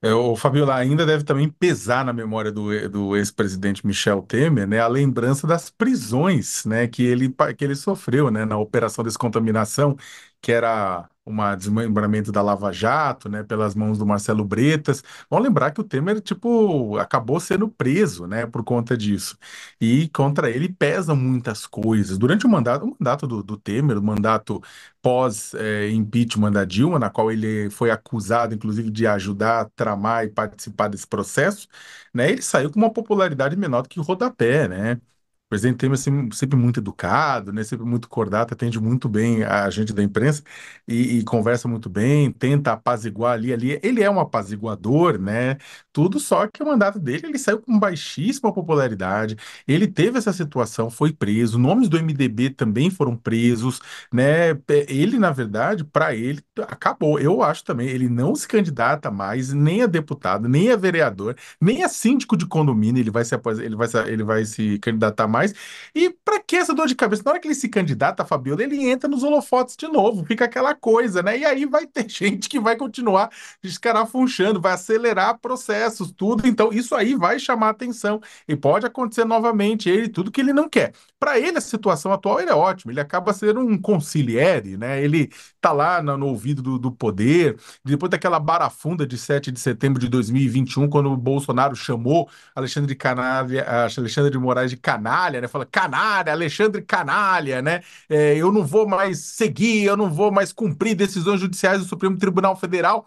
É, o Fabiola ainda deve também pesar na memória do, do ex-presidente Michel Temer, né, a lembrança das prisões, né, que ele, que ele sofreu, né, na Operação Descontaminação, que era um desmembramento da Lava Jato, né, pelas mãos do Marcelo Bretas. Vamos lembrar que o Temer, tipo, acabou sendo preso, né, por conta disso. E contra ele pesam muitas coisas. Durante o mandato, o mandato do, do Temer, o mandato pós-impeachment eh, da Dilma, na qual ele foi acusado, inclusive, de ajudar, tramar e participar desse processo, né, ele saiu com uma popularidade menor do que o rodapé, né? O presidente Temer sempre, sempre muito educado, né? sempre muito cordato, atende muito bem a gente da imprensa e, e, conversa muito bem, tenta apaziguar ali, ali. Ele é um apaziguador, né? Tudo só que o mandato dele, ele saiu com baixíssima popularidade, ele teve essa situação, foi preso, nomes do MDB também foram presos, né? É, ele, na verdade, para ele, acabou. Eu acho também, ele não se candidata mais, nem a deputado, nem a vereador, nem a síndico de condomínio, ele vai se, ele vai, ele vai se candidatar mais mais. E para que essa dor de cabeça? Na hora que ele se candidata Fabiola, ele entra nos holofotes de novo, fica aquela coisa, né? E aí vai ter gente que vai continuar descarafunchando, vai acelerar processos, tudo. Então, isso aí vai chamar atenção e pode acontecer novamente ele, tudo que ele não quer. Para ele, a situação atual ele é ótima, ele acaba sendo um conciliere, né? Ele tá lá no, no ouvido do, do poder, depois daquela barafunda de 7 de setembro de 2021, quando o Bolsonaro chamou Alexandre de, Canave Alexandre de Moraes de canalha canalha, né? Fala canalha, Alexandre canalha, né? É, eu não vou mais seguir, eu não vou mais cumprir decisões judiciais do Supremo Tribunal Federal,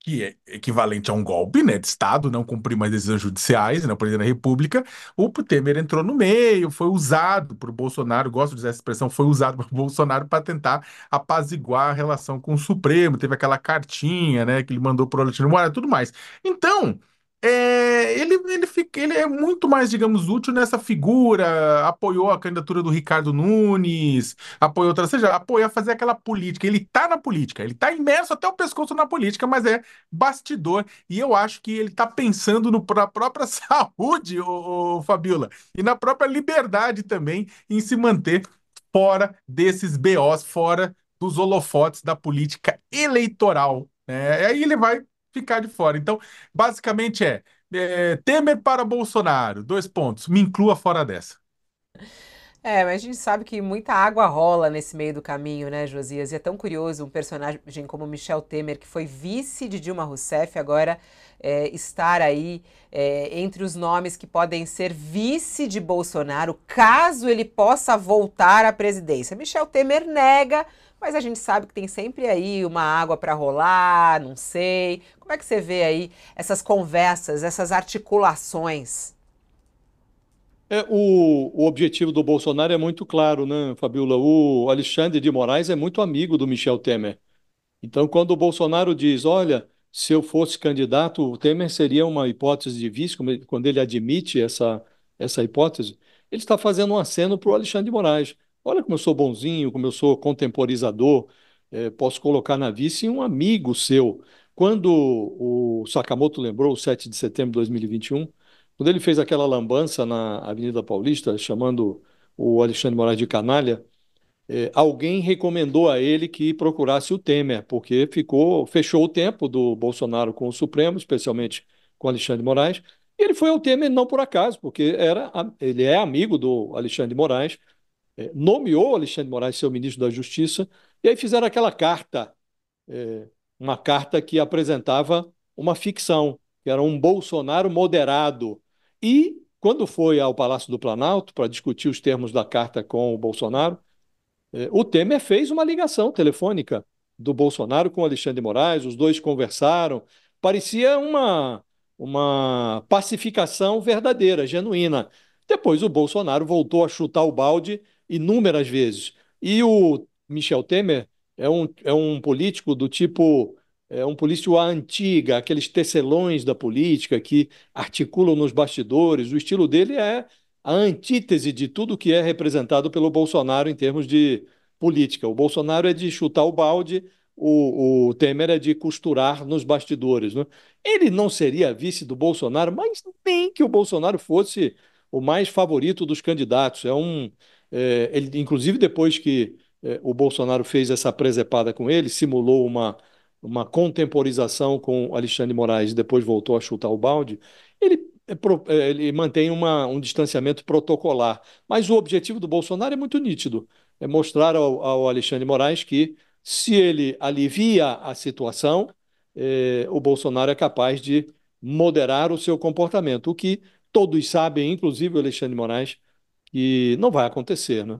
que é equivalente a um golpe, né? De Estado, não cumprir mais decisões judiciais, né? O presidente da República, o Temer entrou no meio, foi usado por Bolsonaro, gosto de usar essa expressão, foi usado por Bolsonaro para tentar apaziguar a relação com o Supremo, teve aquela cartinha, né? Que ele mandou para o Alexandre Moraes, tudo mais. Então é, ele, ele, fica, ele é muito mais, digamos, útil nessa figura. Apoiou a candidatura do Ricardo Nunes, apoiou outra, ou seja, apoiou a fazer aquela política. Ele está na política, ele está imerso até o pescoço na política, mas é bastidor. E eu acho que ele está pensando no, na própria saúde, ô, ô, Fabiola, e na própria liberdade também em se manter fora desses BOs, fora dos holofotes da política eleitoral. É, aí ele vai ficar de fora. Então, basicamente é, é Temer para Bolsonaro, dois pontos, me inclua fora dessa. É, mas a gente sabe que muita água rola nesse meio do caminho, né, Josias? E é tão curioso um personagem como Michel Temer, que foi vice de Dilma Rousseff, agora é, estar aí é, entre os nomes que podem ser vice de Bolsonaro, caso ele possa voltar à presidência. Michel Temer nega, mas a gente sabe que tem sempre aí uma água para rolar, não sei. Como é que você vê aí essas conversas, essas articulações? É, o, o, objetivo do Bolsonaro é muito claro, né, Fabiola? O Alexandre de Moraes é muito amigo do Michel Temer. Então, quando o Bolsonaro diz, olha, se eu fosse candidato, o Temer seria uma hipótese de vice, quando ele admite essa, essa hipótese, ele está fazendo um aceno para o Alexandre de Moraes. Olha como eu sou bonzinho, como eu sou contemporizador. É, posso colocar na vice um amigo seu. Quando o Sakamoto lembrou o 7 de setembro de 2021, quando ele fez aquela lambança na Avenida Paulista, chamando o Alexandre Moraes de canalha, é, alguém recomendou a ele que procurasse o Temer, porque ficou fechou o tempo do Bolsonaro com o Supremo, especialmente com Alexandre Moraes. Ele foi ao Temer não por acaso, porque era, ele é amigo do Alexandre Moraes, é, nomeou Alexandre de Moraes seu ministro da Justiça, e aí fizeram aquela carta, é, uma carta que apresentava uma ficção, que era um Bolsonaro moderado. E, quando foi ao Palácio do Planalto para discutir os termos da carta com o Bolsonaro, é, o Temer fez uma ligação telefônica do Bolsonaro com Alexandre de Moraes, os dois conversaram. Parecia uma, uma pacificação verdadeira, genuína. Depois o Bolsonaro voltou a chutar o balde inúmeras vezes. E o Michel Temer é um, é um político do tipo. É um político antiga, aqueles tecelões da política que articulam nos bastidores. O estilo dele é a antítese de tudo que é representado pelo Bolsonaro em termos de política. O Bolsonaro é de chutar o balde, o, o Temer é de costurar nos bastidores. Né? Ele não seria vice do Bolsonaro, mas nem que o Bolsonaro fosse o mais favorito dos candidatos. É um, é, ele, inclusive, depois que é, o Bolsonaro fez essa presepada com ele, simulou uma, uma contemporização com Alexandre Moraes e depois voltou a chutar o balde, ele, é, é, ele mantém uma, um distanciamento protocolar. Mas o objetivo do Bolsonaro é muito nítido: é mostrar ao, ao Alexandre Moraes que, se ele alivia a situação, é, o Bolsonaro é capaz de moderar o seu comportamento, o que todos sabem, inclusive o Alexandre Moraes, e não vai acontecer, né?